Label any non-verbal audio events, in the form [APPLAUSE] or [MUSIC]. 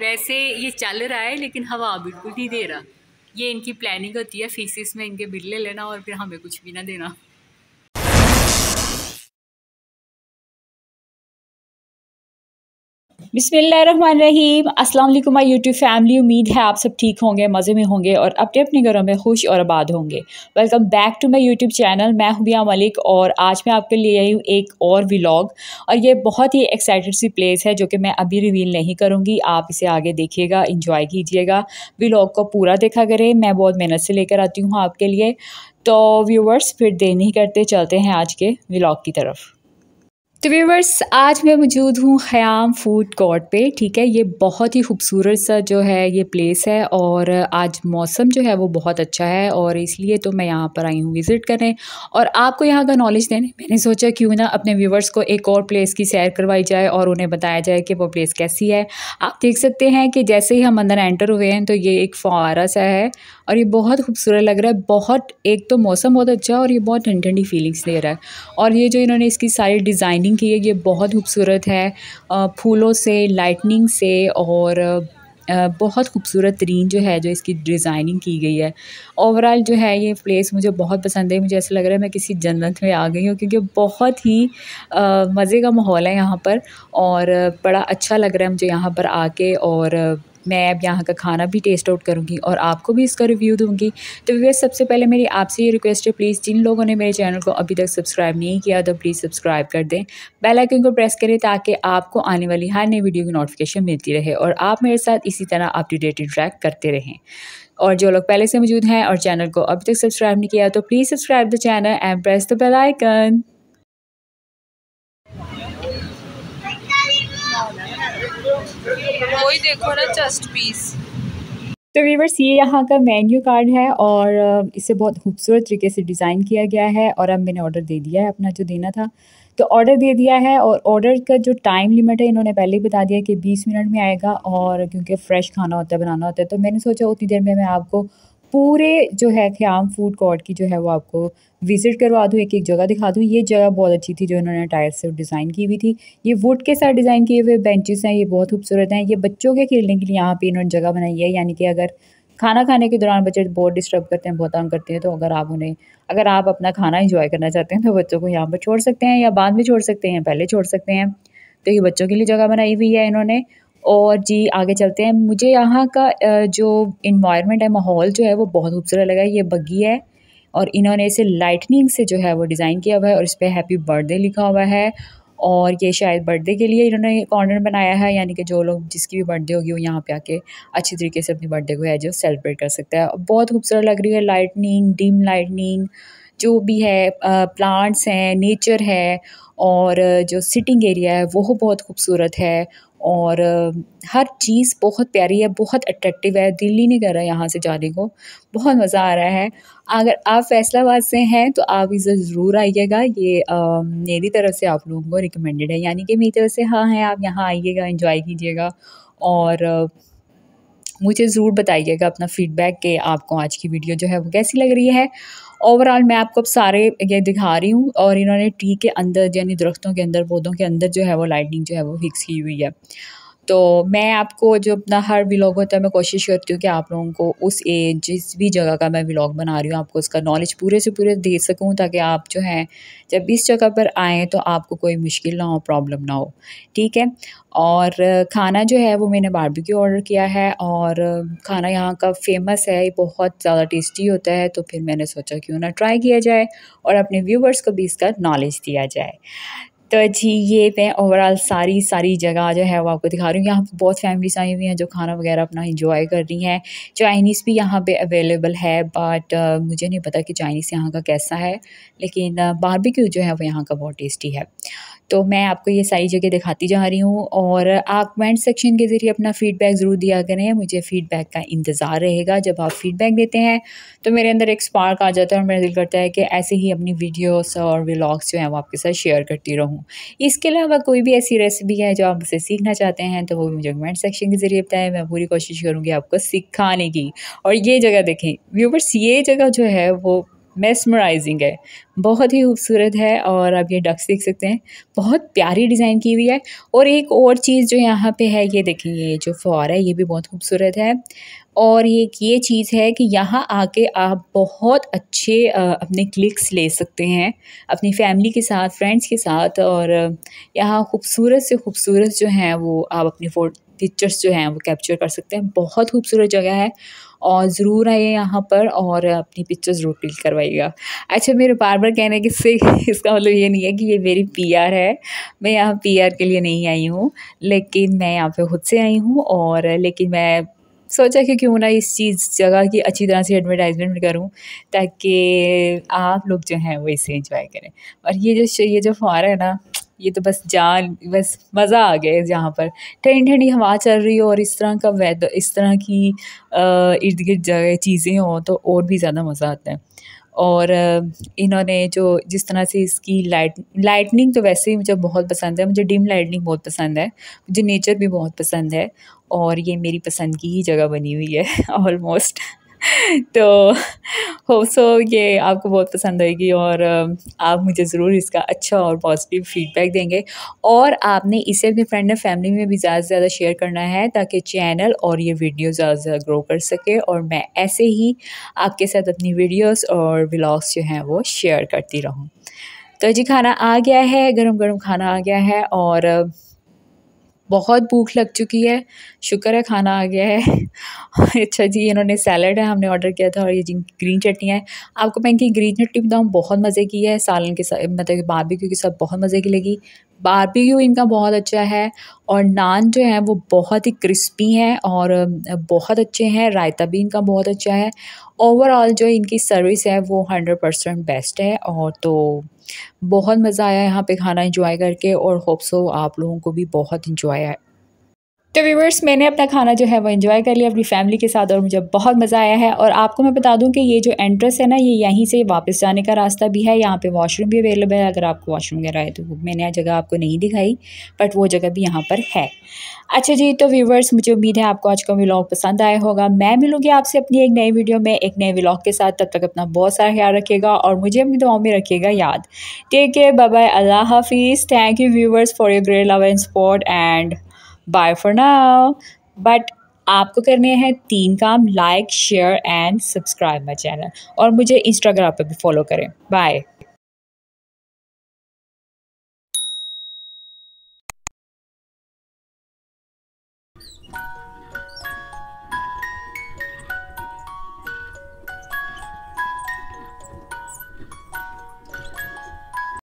वैसे ये चल रहा है लेकिन हवा बिल्कुल नहीं दे रहा ये इनकी प्लानिंग होती है फीसिस में इनके बिल्ले लेना और फिर हमें कुछ भी ना देना बिसमीम असल माई यूट्यूब फैमिली उम्मीद है आप सब ठीक होंगे मज़े में होंगे और अपने अपने घरों में खुश और आबाद होंगे welcome back to my YouTube channel मैं हबिया मलिक और आज मैं आपके लिए आई हूँ एक और व्लाग और ये बहुत ही एक्साइटेड सी प्लेस है जो कि मैं अभी रिवील नहीं करूँगी आप इसे आगे देखिएगा इंजॉय कीजिएगा व्लाग को पूरा देखा करें मैं बहुत मेहनत से लेकर आती हूँ आपके लिए तो व्यूवर्स फिर देर नहीं करते चलते हैं आज के व्लाग की तरफ तो व्यूवर्स आज मैं मौजूद हूँ ख़याम फूड कोर्ट पे ठीक है ये बहुत ही खूबसूरत सा जो है ये प्लेस है और आज मौसम जो है वो बहुत अच्छा है और इसलिए तो मैं यहाँ पर आई हूँ विज़िट करने और आपको यहाँ का नॉलेज देने मैंने सोचा क्यों ना अपने व्यूवर्स को एक और प्लेस की सैर करवाई जाए और उन्हें बताया जाए कि वो प्लेस कैसी है आप देख सकते हैं कि जैसे ही हम अंदर एंटर हुए हैं तो ये एक फुहारा सा है और ये बहुत खूबसूरत लग रहा है बहुत एक तो मौसम बहुत अच्छा है और ये बहुत ठंडी ठंडी फीलिंग्स दे रहा है और ये जो इन्होंने इसकी सारी डिज़ाइनिंग गार्डनिंग की है ये बहुत खूबसूरत है फूलों से लाइटनिंग से और बहुत खूबसूरत तरीन जो है जो इसकी डिज़ाइनिंग की गई है ओवरऑल जो है ये प्लेस मुझे बहुत पसंद है मुझे ऐसा लग रहा है मैं किसी जन्नत में आ गई हूँ क्योंकि बहुत ही मज़े का माहौल है यहाँ पर और बड़ा अच्छा लग रहा है मुझे यहाँ पर आके और मैं अब यहाँ का खाना भी टेस्ट आउट करूँगी और आपको भी इसका रिव्यू दूँगी तो वीवर सबसे पहले मेरी आपसे ये रिक्वेस्ट है प्लीज़ जिन लोगों ने मेरे चैनल को अभी तक सब्सक्राइब नहीं किया तो प्लीज़ सब्सक्राइब कर दें बेलाइकन को प्रेस करें ताकि आपको आने वाली हर नई वीडियो की नोटिफिकेशन मिलती रहे और आप मेरे साथ इसी तरह अप टू डेट इंट्रैक्ट करते रहें और जो लोग पहले से मौजूद हैं और चैनल को अभी तक सब्सक्राइब नहीं किया तो please subscribe the channel and press the bell icon वही देखो ना चेस्ट पीस तो वीवर्स ये यहाँ का मेन्यू कार्ड है और इसे बहुत खूबसूरत तरीके से डिज़ाइन किया गया है और अब मैंने ऑर्डर दे दिया है अपना जो देना था तो ऑर्डर दे दिया है और ऑर्डर का जो टाइम लिमिट है इन्होंने पहले ही बता दिया कि 20 मिनट में आएगा और क्योंकि फ़्रेश खाना होता है बनाना होता है तो मैंने सोचा उतनी देर में मैं आपको पूरे जो है ख़्याम फूड कोर्ट की जो है वो आपको विज़िट करवा दूँ एक एक जगह दिखा दूँ ये जगह बहुत अच्छी थी जो इन्होंने टायर से डिज़ाइन की हुई थी ये वुड के साथ डिज़ाइन किए हुए बेंचेस हैं ये बहुत खूबसूरत हैं ये बच्चों के खेलने के लिए यहाँ पे इन्होंने जगह बनाई है यानी कि अगर खाना खाने के दौरान बच्चे बहुत डिस्टर्ब करते हैं बहुत तंग करते हैं तो अगर आप उन्हें अगर आप अपना खाना इंजॉय करना चाहते हैं तो बच्चों को यहाँ पर छोड़ सकते हैं या बाद में छोड़ सकते हैं पहले छोड़ सकते हैं तो ये बच्चों के लिए जगह बनाई हुई है इन्होंने और जी आगे चलते हैं मुझे यहाँ का जो इन्वायरमेंट है माहौल जो है वो बहुत खूबसूरत लगा ये बग्गी है और इन्होंने इसे लाइटनिंग से जो है वो डिज़ाइन किया हुआ है और इस पर हैप्पी बर्थडे लिखा हुआ है और ये शायद बर्थडे के लिए इन्होंने कॉर्नर बनाया है यानी कि जो लोग जिसकी भी बर्थडे होगी वो यहाँ पे आके अच्छी तरीके से अपनी बर्थडे को है जो सेलिब्रेट कर सकता है बहुत खूबसूरत लग रही है लाइटनिंग डिम लाइटनिंग जो भी है प्लांट्स हैं नेचर है और जो सिटिंग एरिया है वो बहुत खूबसूरत है और हर चीज़ बहुत प्यारी है बहुत अट्रैक्टिव है दिल ही नहीं कर रहा यहाँ से जाने को बहुत मज़ा आ रहा है अगर आप फैसलाबाद से हैं तो आप इसे ज़रूर आइएगा ये आ, मेरी तरफ से आप लोगों को रिकमेंडेड है यानी कि मेरी तरफ से हाँ है आप यहाँ आइएगा इंजॉय कीजिएगा और मुझे ज़रूर बताइएगा अपना फ़ीडबैक कि आपको आज की वीडियो जो है वो कैसी लग रही है ओवरऑल मैं आपको अब सारे ये दिखा रही हूँ और इन्होंने ट्री के अंदर यानी दरख्तों के अंदर पौधों के अंदर जो है वो लाइटिंग जो है वो फिक्स की हुई है तो मैं आपको जो अपना हर व्लॉग होता है मैं कोशिश करती हूँ कि आप लोगों को उस एज जिस भी जगह का मैं व्लॉग बना रही हूँ आपको उसका नॉलेज पूरे से पूरे दे सकूँ ताकि आप जो हैं जब इस जगह पर आएँ तो आपको कोई मुश्किल ना हो प्रॉब्लम ना हो ठीक है और खाना जो है वो मैंने बारबेक्यू ऑर्डर किया है और खाना यहाँ का फेमस है ये बहुत ज़्यादा टेस्टी होता है तो फिर मैंने सोचा क्यों ना ट्राई किया जाए और अपने व्यूवर्स को भी इसका नॉलेज दिया जाए तो जी ये मैं ओवरऑल सारी सारी जगह जो है वो आपको दिखा रही हूँ यहाँ पर बहुत फैमिलीज आई हुई हैं जो खाना वगैरह अपना इंजॉय कर रही हैं चाइनीज़ भी यहाँ पे अवेलेबल है बट मुझे नहीं पता कि चाइनीज़ यहाँ का कैसा है लेकिन बारबेक्यू जो है वो यहाँ का बहुत टेस्टी है तो मैं आपको ये सारी जगह दिखाती जा रही हूँ और आप कमेंट सेक्शन के ज़रिए अपना फ़ीडबैक ज़रूर दिया करें मुझे फ़ीडबैक का इंतज़ार रहेगा जब आप फ़ीडबैक देते हैं तो मेरे अंदर एक स्पार्क आ जाता है और मेरा दिल करता है कि ऐसे ही अपनी वीडियोस और व्लॉग्स जो हैं वो आपके साथ शेयर करती रहूँ इसके अलावा कोई भी ऐसी रेसिपी है जो आप उसे सीखना चाहते हैं तो वो भी मुझे कमेंट सेक्शन के ज़रिए बताएं मैं पूरी कोशिश करूँगी आपको सिखाने की और ये जगह देखें व्यूवर्स ये जगह जो है वो मेसमराइजिंग है बहुत ही खूबसूरत है और आप ये डक्स देख सकते हैं बहुत प्यारी डिज़ाइन की हुई है और एक और चीज़ जो यहाँ पे है ये देखिए ये जो फॉर है ये भी बहुत खूबसूरत है और एक ये चीज़ है कि यहाँ आके आप बहुत अच्छे अपने क्लिक्स ले सकते हैं अपनी फैमिली के साथ फ्रेंड्स के साथ और यहाँ खूबसूरत से खूबसूरत जो हैं वो आप अपनी फोटो पिक्चर्स जो हैं वो कैप्चर कर सकते हैं बहुत खूबसूरत जगह है और ज़रूर आइए यहाँ पर और अपनी पिक्चर ज़रूर क्लिक करवाइएगा अच्छा मेरे बार बार कहने के से [LAUGHS] इसका मतलब ये नहीं है कि ये मेरी पी है मैं यहाँ पी के लिए नहीं आई हूँ लेकिन मैं यहाँ पर खुद से आई हूँ और लेकिन मैं सोचा कि क्यों ना इस चीज़ जगह की अच्छी तरह से एडवर्टाइजमेंट करूं ताकि आप लोग जो हैं वो इसे इंजॉय करें और ये जो ये जो फॉर है ना ये तो बस जान बस मज़ा आ गया यहाँ पर ठंडी ठंडी हवा चल रही हो और इस तरह का वेदर इस तरह की इर्द गिर्द जगह चीज़ें हों तो और भी ज़्यादा मज़ा आता है और इन्होंने जो जिस तरह से इसकी लाइट लाइटनिंग तो वैसे ही मुझे बहुत पसंद है मुझे डिम लाइटनिंग बहुत पसंद है मुझे नेचर भी बहुत पसंद है और ये मेरी पसंद की ही जगह बनी हुई है ऑलमोस्ट [LAUGHS] तो हो सो ये आपको बहुत पसंद आएगी और आप मुझे ज़रूर इसका अच्छा और पॉजिटिव फीडबैक देंगे और आपने इसे अपने फ्रेंड एंड फैमिली में भी ज़्यादा से ज़्यादा शेयर करना है ताकि चैनल और ये वीडियो ज़्यादा से ज़्यादा ग्रो कर सके और मैं ऐसे ही आपके साथ अपनी वीडियोस और ब्लॉग्स जो हैं वो शेयर करती रहूँ तो जी खाना आ गया है गर्म गर्म खाना आ गया है और बहुत भूख लग चुकी है शुक्र है खाना आ गया है [LAUGHS] अच्छा जी इन्होंने सैलड है हमने ऑर्डर किया था और ये जी ग्रीन चटनी है आपको मैं इनकी ग्रीन चटनी बताऊँ बहुत मज़े की है सालन के साथ मतलब बारबेक्यू के साथ बहुत मज़े की लगी बारबेक्यू इनका बहुत अच्छा है और नान जो है वो बहुत ही क्रिस्पी हैं और बहुत अच्छे हैं रायता भी इनका बहुत अच्छा है ओवरऑल जो इनकी सर्विस है वो हंड्रेड परसेंट बेस्ट है और तो बहुत मज़ा आया यहाँ पे खाना इंजॉय करके और होप सो आप लोगों को भी बहुत इंजॉय तो व्यूवर्स मैंने अपना खाना जो है वो इन्जॉय कर लिया अपनी फैमिली के साथ और मुझे बहुत मज़ा आया है और आपको मैं बता दूं कि ये जो एंट्रेंस है ना ये यहीं से वापस जाने का रास्ता भी है यहाँ पे वॉशरूम भी अवेलेबल है अगर आपको वॉशरूम वगैरह है तो मैंने यह जगह आपको नहीं दिखाई बट वो जगह भी यहाँ पर है अच्छा जी तो व्यूवर्स मुझे उम्मीद है आपको आज का व्लॉग पसंद आया होगा मैं मिलूँगी आपसे अपनी एक नई वीडियो में एक नए व्लॉग के साथ तब तक अपना बहुत सारा ख्याल रखिएगा और मुझे अपनी दुआओं में रखिएगा याद टेक केयर बाय अल्लाह हाफिज़ thank you viewers for your great love and support and bye for now but आपको करने हैं तीन काम like share and subscribe my channel और मुझे इंस्टाग्राम पर भी फॉलो करें बाय